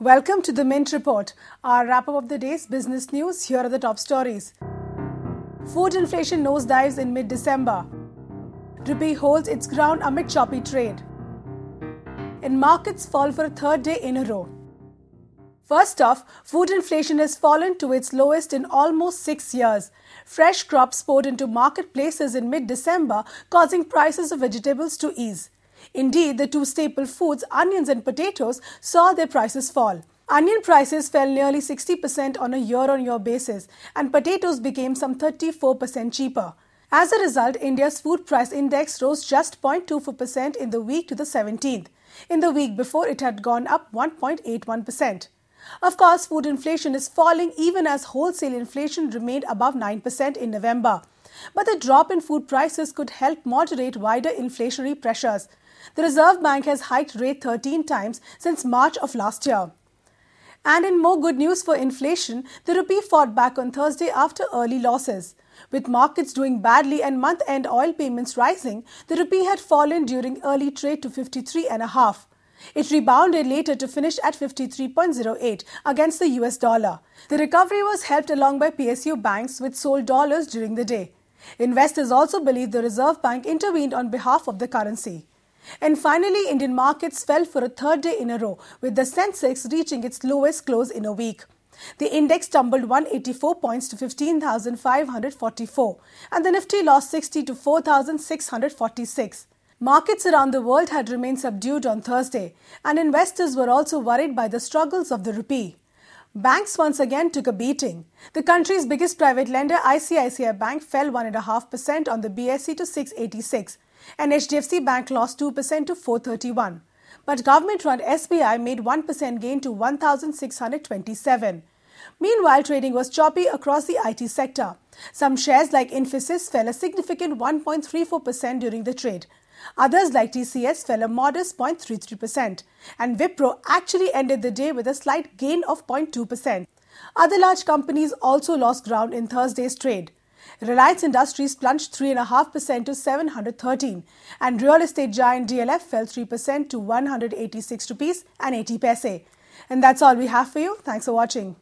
Welcome to the Mint Report, our wrap up of the day's business news. Here are the top stories. Food inflation nosedives in mid December. Rupee holds its ground amid choppy trade. And markets fall for a third day in a row. First off, food inflation has fallen to its lowest in almost six years. Fresh crops poured into marketplaces in mid December, causing prices of vegetables to ease. Indeed, the two staple foods, onions and potatoes, saw their prices fall. Onion prices fell nearly 60% on a year on year basis, and potatoes became some 34% cheaper. As a result, India's food price index rose just 0.24% in the week to the 17th. In the week before, it had gone up 1.81%. Of course, food inflation is falling even as wholesale inflation remained above 9% in November. But the drop in food prices could help moderate wider inflationary pressures. The Reserve Bank has hiked rate 13 times since March of last year. And in more good news for inflation, the rupee fought back on Thursday after early losses. With markets doing badly and month end oil payments rising, the rupee had fallen during early trade to 53.5. It rebounded later to finish at 53.08 against the US dollar. The recovery was helped along by PSU banks which sold dollars during the day. Investors also believe the Reserve Bank intervened on behalf of the currency. And finally, Indian markets fell for a third day in a row, with the Sensex reaching its lowest close in a week. The index tumbled 184 points to 15,544, and the Nifty lost 60 to 4,646. Markets around the world had remained subdued on Thursday, and investors were also worried by the struggles of the rupee. Banks once again took a beating. The country's biggest private lender, ICICI Bank, fell 1.5% on the BSE to 686 and HDFC Bank lost 2% to 431. But government run SBI made 1% gain to 1,627. Meanwhile, trading was choppy across the IT sector. Some shares like Infosys fell a significant 1.34% during the trade. Others like TCS fell a modest 0.33%, and Wipro actually ended the day with a slight gain of 0.2%. Other large companies also lost ground in Thursday's trade. Reliance Industries plunged 3.5% to 713 and real estate giant DLF fell 3% to 186 rupees and 80 paise. And that's all we have for you. Thanks for watching.